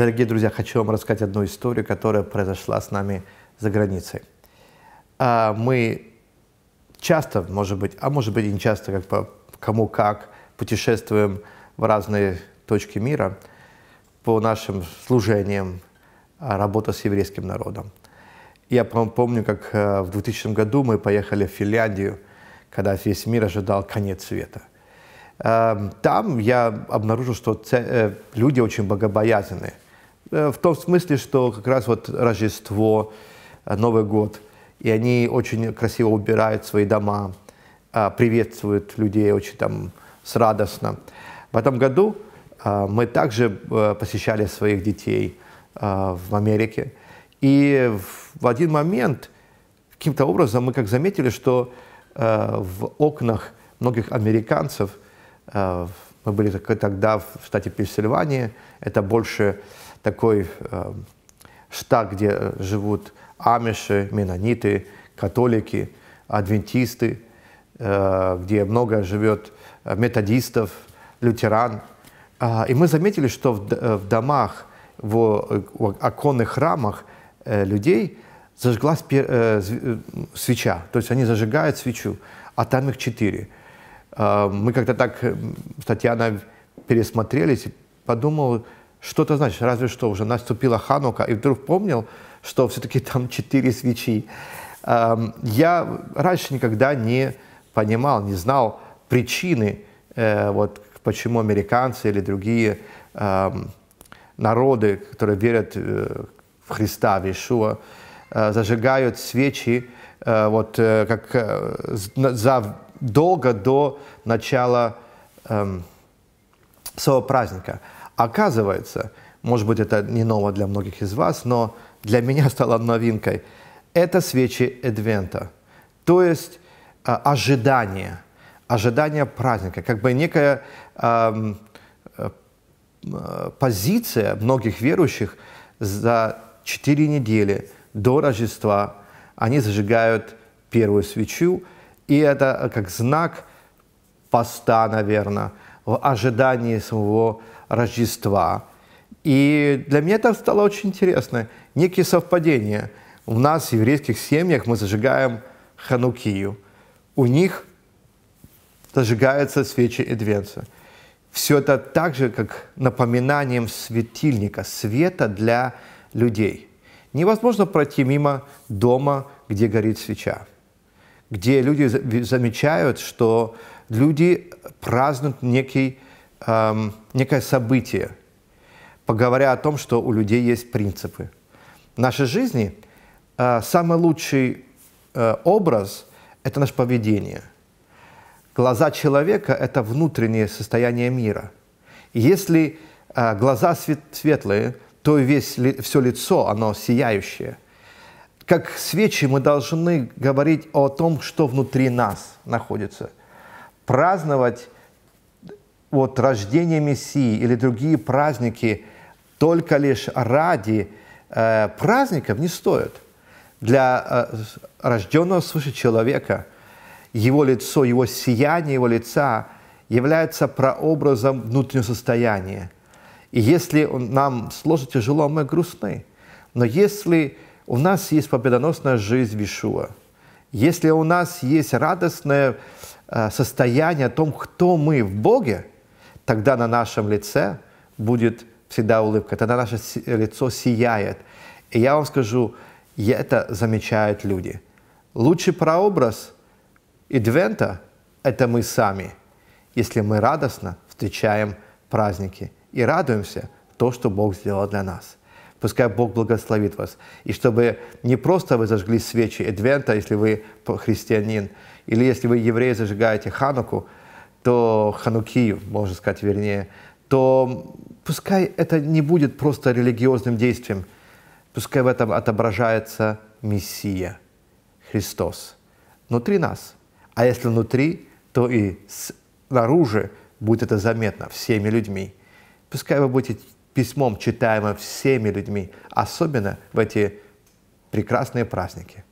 Дорогие друзья, хочу вам рассказать одну историю, которая произошла с нами за границей. А, мы часто, может быть, а может быть и не часто, как по кому как, путешествуем в разные точки мира по нашим служениям, а, работа с еврейским народом. Я помню, как э, в 2000 году мы поехали в Финляндию, когда весь мир ожидал конец света. Эм, там я обнаружил, что э, люди очень богобоязненные. Э, в том смысле, что как раз вот Рождество, э, Новый год, и они очень красиво убирают свои дома, а, приветствуют людей очень там с радостно. В этом году э, мы также посещали своих детей в Америке. И в один момент, каким-то образом, мы как заметили, что в окнах многих американцев, мы были тогда в штате Пенсильвания, это больше такой э, штат, где э, живут амиши, менониты, католики, адвентисты, э, где много живет э, методистов, лютеран. Э, и мы заметили, что в, э, в домах, в, в оконных рамах э, людей зажглась э, свеча, то есть они зажигают свечу, а там их четыре. Э, мы как-то так с Татьяной пересмотрелись и подумал, что это значит? Разве что уже наступила Ханука, и вдруг помнил, что все-таки там четыре свечи. Эм, я раньше никогда не понимал, не знал причины, э, вот, почему американцы или другие эм, народы, которые верят э, в Христа, в Ишуа, э, зажигают свечи вот, как задолго до начала эм, своего праздника. Оказывается, может быть, это не ново для многих из вас, но для меня стало новинкой. Это свечи Эдвента, то есть а, ожидание, ожидание праздника, как бы некая э, э, позиция многих верующих за четыре недели до Рождества они зажигают первую свечу, и это э, как знак поста, наверное, в ожидании своего Рождества. И для меня это стало очень интересно. Некие совпадения. У нас, в еврейских семьях, мы зажигаем ханукию. У них зажигаются свечи Эдвенца. Все это так же, как напоминанием светильника, света для людей. Невозможно пройти мимо дома, где горит свеча, где люди замечают, что люди празднуют некий, эм, некое событие, поговоря о том, что у людей есть принципы. В нашей жизни э, самый лучший э, образ – это наше поведение. Глаза человека – это внутреннее состояние мира. И если э, глаза свет, светлые, то и весь, ли, все лицо, оно сияющее – как свечи мы должны говорить о том, что внутри нас находится праздновать вот рождение Мессии или другие праздники только лишь ради э, праздников не стоит. Для э, рожденного свыше человека его лицо, его сияние его лица является прообразом внутреннего состояния. И если нам сложно, тяжело, а мы грустны. Но если у нас есть победоносная жизнь Вишуа. Если у нас есть радостное э, состояние о том, кто мы в Боге, тогда на нашем лице будет всегда улыбка, тогда наше лицо сияет. И я вам скажу, это замечают люди. Лучший прообраз Адвента – это мы сами, если мы радостно встречаем праздники и радуемся то, что Бог сделал для нас. Пускай Бог благословит вас. И чтобы не просто вы зажгли свечи Эдвента, если вы христианин, или если вы евреи зажигаете Хануку, то Хануки, можно сказать вернее, то пускай это не будет просто религиозным действием, пускай в этом отображается Мессия, Христос, внутри нас. А если внутри, то и снаружи будет это заметно всеми людьми. Пускай вы будете письмом, читаемым всеми людьми, особенно в эти прекрасные праздники –